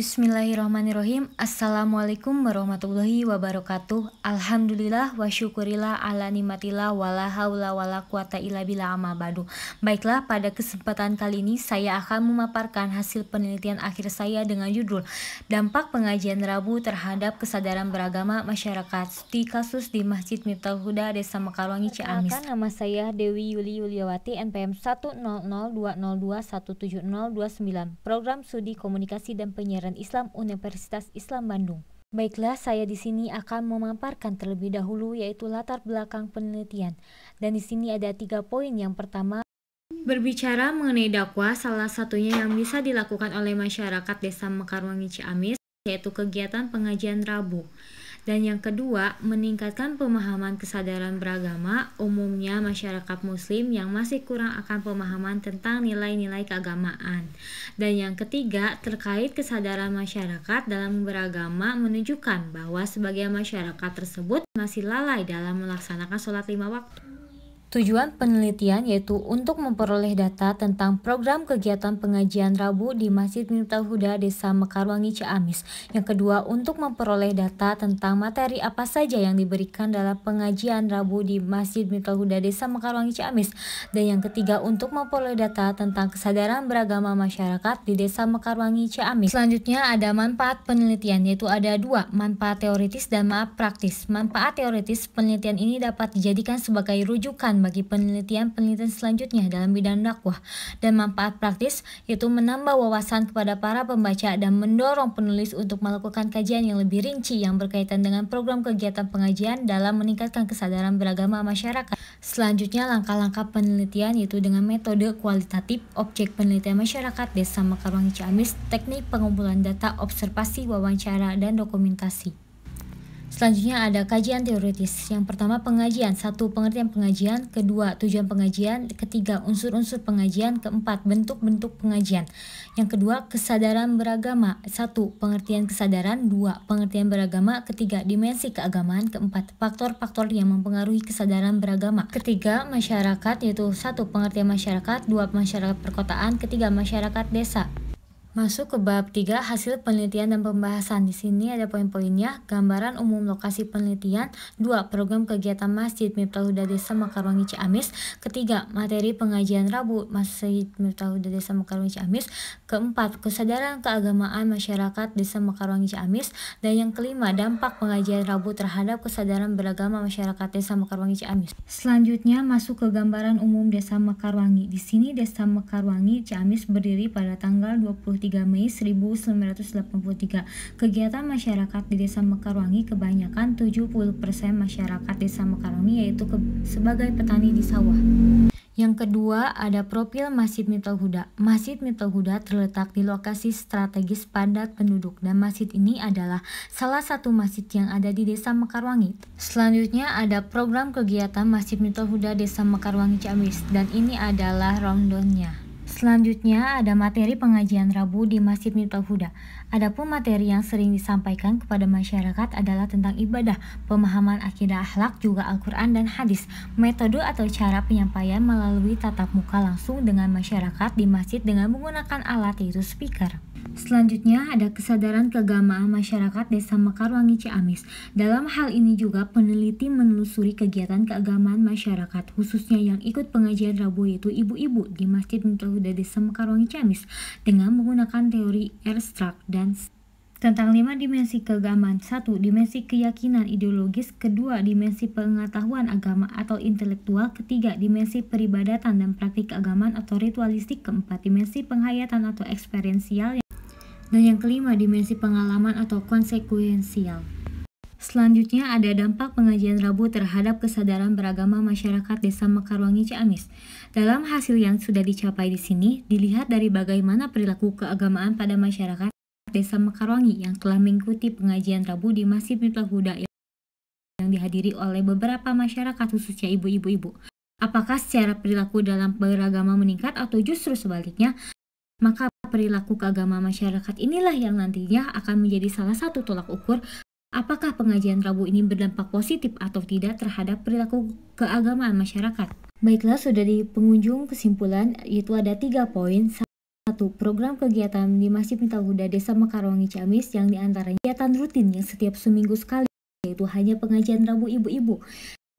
Bismillahirrahmanirrahim Assalamualaikum warahmatullahi wabarakatuh Alhamdulillah wa syukurillah ala nimatillah wala haula wala quwata illa bila amma badu Baiklah pada kesempatan kali ini saya akan memaparkan hasil penelitian akhir saya dengan judul Dampak pengajian Rabu terhadap kesadaran beragama masyarakat di kasus di Masjid Miftah Huda Desa Mekarwangi Ciamis Nama saya Dewi Yuli Yuliawati NPM 10020217029 Program Studi Komunikasi dan Penyiaran Pendidikan Islam Universitas Islam Bandung. Baiklah, saya di sini akan memaparkan terlebih dahulu yaitu latar belakang penelitian. Dan di sini ada tiga poin. Yang pertama, Berbicara mengenai dakwah, salah satunya yang bisa dilakukan oleh masyarakat Desa Mekarwangi Ciamis yaitu kegiatan pengajian Rabu. Dan yang kedua, meningkatkan pemahaman kesadaran beragama umumnya masyarakat muslim yang masih kurang akan pemahaman tentang nilai-nilai keagamaan. Dan yang ketiga, terkait kesadaran masyarakat dalam beragama menunjukkan bahwa sebagian masyarakat tersebut masih lalai dalam melaksanakan sholat lima waktu. Tujuan penelitian yaitu untuk memperoleh data tentang program kegiatan pengajian Rabu di Masjid Miftahul Huda Desa Mekarwangi Ciamis. Yang kedua, untuk memperoleh data tentang materi apa saja yang diberikan dalam pengajian Rabu di Masjid Miftahul Huda Desa Mekarwangi Ciamis. Dan yang ketiga, untuk memperoleh data tentang kesadaran beragama masyarakat di Desa Mekarwangi Ciamis. Selanjutnya ada manfaat penelitian yaitu ada dua, manfaat teoritis dan manfaat praktis. Manfaat teoritis penelitian ini dapat dijadikan sebagai rujukan bagi penelitian-penelitian selanjutnya dalam bidang dakwah dan manfaat praktis yaitu menambah wawasan kepada para pembaca dan mendorong penulis untuk melakukan kajian yang lebih rinci yang berkaitan dengan program kegiatan pengajian dalam meningkatkan kesadaran beragama masyarakat. Selanjutnya langkah-langkah penelitian yaitu dengan metode kualitatif, objek penelitian masyarakat, desa Makarwangi Ciamis, teknik pengumpulan data, observasi, wawancara, dan dokumentasi. Selanjutnya ada kajian teoritis. Yang pertama pengajian, satu pengertian pengajian, kedua tujuan pengajian, ketiga unsur-unsur pengajian, keempat bentuk-bentuk pengajian. Yang kedua kesadaran beragama, satu pengertian kesadaran, dua pengertian beragama, ketiga dimensi keagamaan, keempat faktor-faktor yang mempengaruhi kesadaran beragama, ketiga masyarakat yaitu satu pengertian masyarakat, dua masyarakat perkotaan, ketiga masyarakat desa. Masuk ke bab 3 hasil penelitian dan pembahasan. Di sini ada poin-poinnya, gambaran umum lokasi penelitian, 2 program kegiatan Masjid Huda Desa Makarwangi Ciamis, ketiga materi pengajian Rabu Masjid Huda Desa Makarwangi Ciamis, keempat kesadaran keagamaan masyarakat Desa Makarwangi Ciamis, dan yang kelima dampak pengajian Rabu terhadap kesadaran beragama masyarakat Desa Makarwangi Ciamis. Selanjutnya masuk ke gambaran umum Desa Makarwangi. Di sini Desa Makarwangi Ciamis berdiri pada tanggal 20 23 Mei 1983. Kegiatan masyarakat di Desa Mekarwangi kebanyakan 70% masyarakat Desa Mekarwangi yaitu sebagai petani di sawah. Yang kedua ada profil Masjid Mitol Huda. Masjid Mitol Huda terletak di lokasi strategis padat penduduk dan masjid ini adalah salah satu masjid yang ada di Desa Mekarwangi. Selanjutnya ada program kegiatan Masjid Mitol Huda Desa Mekarwangi Ciamis dan ini adalah rondonnya. Selanjutnya ada materi pengajian Rabu di Masjid Miftahul Huda. Adapun materi yang sering disampaikan kepada masyarakat adalah tentang ibadah, pemahaman akidah akhlak juga Al-Qur'an dan hadis. Metode atau cara penyampaian melalui tatap muka langsung dengan masyarakat di masjid dengan menggunakan alat yaitu speaker. Selanjutnya ada kesadaran keagamaan masyarakat Desa Mekarwangi Ciamis. Dalam hal ini juga peneliti menelusuri kegiatan keagamaan masyarakat khususnya yang ikut pengajian Rabu yaitu ibu-ibu di Masjid Mutawida Desa Mekarwangi Ciamis dengan menggunakan teori Erstrak dan tentang lima dimensi keagamaan. Satu, dimensi keyakinan ideologis. Kedua, dimensi pengetahuan agama atau intelektual. Ketiga, dimensi peribadatan dan praktik keagamaan atau ritualistik. Keempat, dimensi penghayatan atau eksperensial dan yang kelima, dimensi pengalaman atau konsekuensial. Selanjutnya ada dampak pengajian Rabu terhadap kesadaran beragama masyarakat Desa Mekarwangi Ciamis. Dalam hasil yang sudah dicapai di sini, dilihat dari bagaimana perilaku keagamaan pada masyarakat Desa Mekarwangi yang telah mengikuti pengajian Rabu di Masjid Miftah Huda yang dihadiri oleh beberapa masyarakat khususnya ibu-ibu-ibu. Apakah secara perilaku dalam beragama meningkat atau justru sebaliknya? Maka perilaku keagamaan masyarakat inilah yang nantinya akan menjadi salah satu tolak ukur apakah pengajian Rabu ini berdampak positif atau tidak terhadap perilaku keagamaan masyarakat. Baiklah, sudah di pengunjung kesimpulan, yaitu ada tiga poin. Satu, program kegiatan di Masjid Minta Huda Desa Mekarwangi Ciamis yang diantaranya kegiatan rutin yang setiap seminggu sekali, yaitu hanya pengajian Rabu ibu-ibu.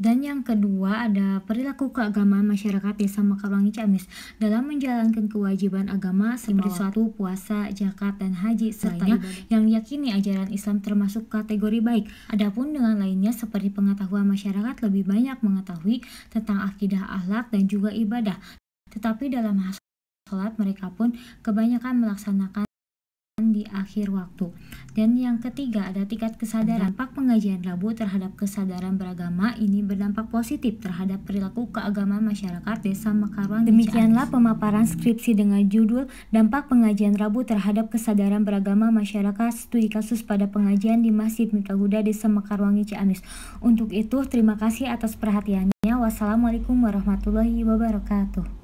Dan yang kedua ada perilaku keagamaan masyarakat Desa Mekarwangi Ciamis dalam menjalankan kewajiban agama seperti suatu puasa, zakat, dan haji serta yang yakini ajaran Islam termasuk kategori baik. Adapun dengan lainnya seperti pengetahuan masyarakat lebih banyak mengetahui tentang akidah akhlak dan juga ibadah. Tetapi dalam hal sholat mereka pun kebanyakan melaksanakan akhir waktu. Dan yang ketiga ada tingkat kesadaran. Dampak pengajian Rabu terhadap kesadaran beragama ini berdampak positif terhadap perilaku keagamaan masyarakat desa Mekarwangi. Demikianlah pemaparan skripsi dengan judul Dampak Pengajian Rabu terhadap kesadaran beragama masyarakat studi kasus pada pengajian di Masjid Mitra Desa Mekarwangi Ciamis. Untuk itu terima kasih atas perhatiannya. Wassalamualaikum warahmatullahi wabarakatuh.